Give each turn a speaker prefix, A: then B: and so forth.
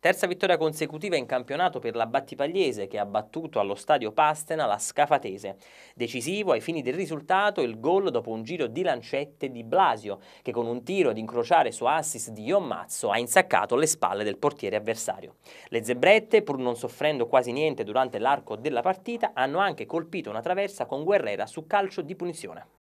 A: Terza vittoria consecutiva in campionato per la Battipagliese che ha battuto allo stadio Pastena la Scafatese. Decisivo ai fini del risultato il gol dopo un giro di lancette di Blasio che con un tiro ad incrociare su assist di Ion Mazzo ha insaccato le spalle del portiere avversario. Le zebrette, pur non soffrendo quasi niente durante l'arco della partita, hanno anche colpito una traversa con Guerrera su calcio di punizione.